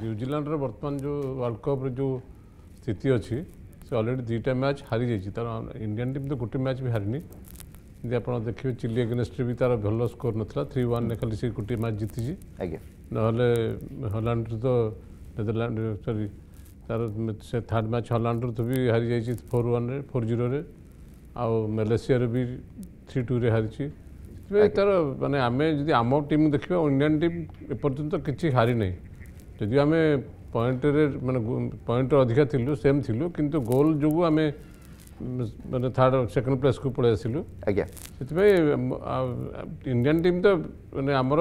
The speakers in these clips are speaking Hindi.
न्यूजिलैंड रे वर्तमान जो वर्ल्ड कप रे जो स्थिति अछि से अलरेडी दुटा मैच हारी जाइए तर इंडियन टीम तो गोटे मैच भी हारिनी जे आप देखिए चिली अगेंस्ट भी तार भल स्कोर नथला थ्री वन खाली सी गोटे मैच जीति छि आगे तो नेदरलैंड सरी तार से थर्ड मैच हॉलैंड तो भी हारी जाइछि 4-1 रे 4-0 भी थ्री टू रे हारिछि तर माने आम टीम देखियो इंडियान टीम एपर्यंत किछि हारी नै যদিও আমি পয়েন্টের মানে পয়েন্টের অধিকা লু সেম লু কিন্তু গোল যোগু আমি মানে থার্ড সেকেন্ড প্লেস কু পড়ে আসলু আজ্ঞা সেপাই ইন্ডিয়ান টিম তো মানে আমার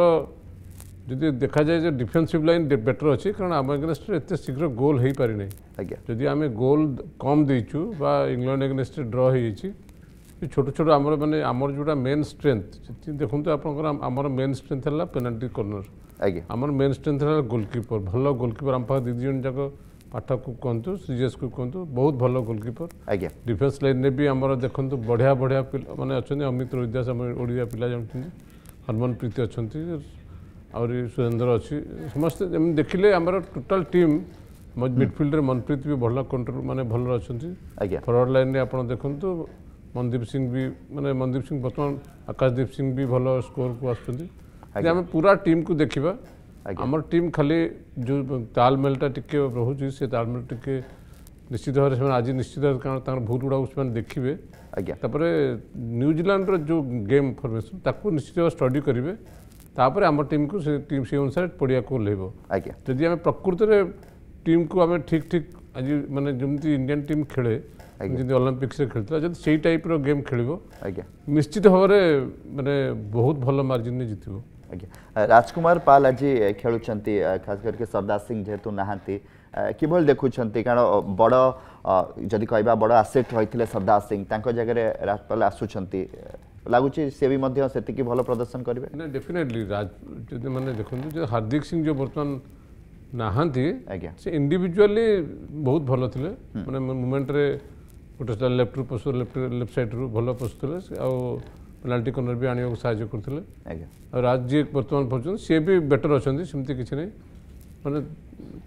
যদি দেখা যায় যে ডিফেন্সিভ লাইন বেটর অছি কারণ আমার এগেনস্টে এত শীঘ্র গোল হয়ে পারি না আজ্ঞা যদি আমি গোল কম দিয়েছু বা ইংল্যান্ড এগেনস্টে ড্র হয়ে যাইছি ছোট ছোট আমার মানে আমার ଯୋଉଟା ମେନ୍ ଷ୍ଟ୍ରେନ୍ଥ ଦେଖନ୍ତୁ ଆପଣଙ୍କର ଆମର ମେନ୍ ଷ୍ଟ୍ରେନ୍ଥ ହେଲା ପେନାଲ୍ଟି କର୍ଣ୍ଣର ଆଜ୍ଞା ଆମର ମେନ୍ ଷ୍ଟ୍ରେନ୍ଥ ହେଲା ଗୋଲକିପର ଭଲ ଗୋଲକିପର ଆମ ପାଖ ଦୁଇ ଜଣ ଯାକ ପାଠକକୁ କୁହନ୍ତୁ ସିଜିଏସ୍କୁ କୁହନ୍ତୁ ବହୁତ ଭଲ ଗୋଲକିପର ଆଜ୍ଞା ଡିଫେନ୍ସ ଲାଇନ୍ରେ ବି ଆମର ଦେଖନ୍ତୁ ବଢ଼ିଆ ବଢ଼ିଆ ମାନେ ଅଛନ୍ତି ଅମିତ ରୋହିଦାସ ଆମ ଓଡ଼ିଆ ପିଲା ଜାଣୁଛନ୍ତି ହରମନପ୍ରୀତି ଅଛନ୍ତି ଆହୁରି ସୁରେନ୍ଦ୍ର ଅଛି ସମସ୍ତେ ଯେମିତି ଦେଖିଲେ ଆମର ଟୋଟାଲ ଟିମ୍ ମିଡ଼ଫିଲ୍ଡରେ ମନପ୍ରୀତ ବି ଭଲ କଣ୍ଟ୍ରୋଲ ମାନେ ଭଲ ଅଛନ୍ତି ଆଜ୍ଞା ଫରୱାର୍ଡ଼ ଲାଇନ୍ରେ ଆପଣ ଦେଖନ୍ତୁ मनदीप सिंह भी मैंने मनदीप सिंह बर्तमान आकाशदीप सिंह भी भल स्कोर को आसमें पूरा टीम को देखा आम टीम खाली जो तालमेलटा टी रही से तालमेल टी निश्चित भाव आज निश्चित कारण भूल गुड़ाक देखिए आज्ञा न्यूजीलैंड रो जो गेम फर्मेसन ताको निश्चित भाव स्टडी करेंगे तापर आम टीम को से टीम से अनुसार पड़िया को ओह्लैब आज्ञा जदि आम प्रकृत टीम को आम ठीक ठीक आज मानते जमी इंडियान टीम खेले अलंपिक्स खेलता जो टाइप रेम खेल निश्चित भाव में मैंने बहुत भल मार्जिन जित राजकुमार पाल आज खेलु खास करके सरदार सिंह जेहेतु नहाँ कि देखुं कारण बड़ जदि कह बड़ आसेट रही है सरदार सिंह तक जगह राजपाल आसुँच लगुच से भी भल प्रदर्शन करेंगे ना डेफिनेटली मैंने देखते हार्दिक सिंह जो बर्तमान नहांती आज्ञा से इंडिजुआली बहुत भल थे मैंने मुमेन्ट्रे ଗୋଟେ ଲେଫ୍ଟରୁ ପଶୁ ଲେଫ୍ଟ ଲେଫ୍ଟ ସାଇଡ଼୍ରୁ ଭଲ ପଶୁଥିଲେ ଆଉ ପେନାଲ୍ଟି କର୍ଣ୍ଣର ବି ଆଣିବାକୁ ସାହାଯ୍ୟ କରୁଥିଲେ ଆଉ ରାଜ ଯିଏ ବର୍ତ୍ତମାନ ପହଞ୍ଚୁଛନ୍ତି ସିଏ ବି ବେଟର୍ ଅଛନ୍ତି ସେମିତି କିଛି ନାହିଁ ମାନେ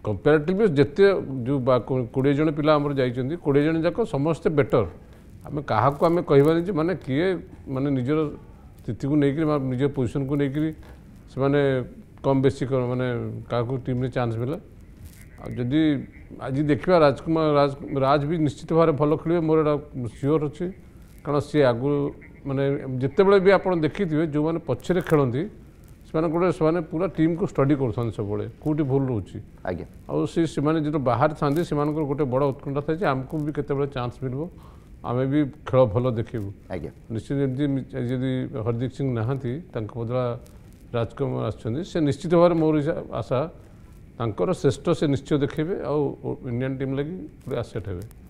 କମ୍ପାରେଟିଭଲି ଯେତେ ଯେଉଁ କୋଡ଼ିଏ ଜଣ ପିଲା ଆମର ଯାଇଛନ୍ତି କୋଡ଼ିଏ ଜଣ ଯାକ ସମସ୍ତେ ବେଟର୍ ଆମେ କାହାକୁ ଆମେ କହିବାନି ଯେ ମାନେ କିଏ ମାନେ ନିଜର ସ୍ଥିତିକୁ ନେଇକରି ନିଜ ପୋଜିସନ୍କୁ ନେଇକରି ସେମାନେ କମ୍ ବେଶୀ ମାନେ କାହାକୁ ଟିମ୍ରେ ଚାନ୍ସ ମିଳିଲା जदि आज देखा राजकुमार राज राज भी निश्चित भाव भल खेल मोर एटा सियोर अच्छे कारण सी आगु मैंने जितेबाला भी आप देखी जो मैंने पचर खेलती से से पूरा टीम को स्टडी कर सब कौटी भूल रोचे आज्ञा आउ से जो बाहर था से गोटे बड़ उत्कंठा था आमको भी केत चान्स मिल आम भी खेल भल देखू आज्ञा निश्चित जदि हरदीप सिंह नहांती बदला राजकुमार आश्चित भाव मोर आशा ତାଙ୍କର ଶ୍ରେଷ୍ଠ ସେ ନିଶ୍ଚୟ ଦେଖେଇବେ ଆଉ ଇଣ୍ଡିଆନ୍ ଟିମ୍ ଲାଗି ପୁରା ଆସେଟ୍ ହେବେ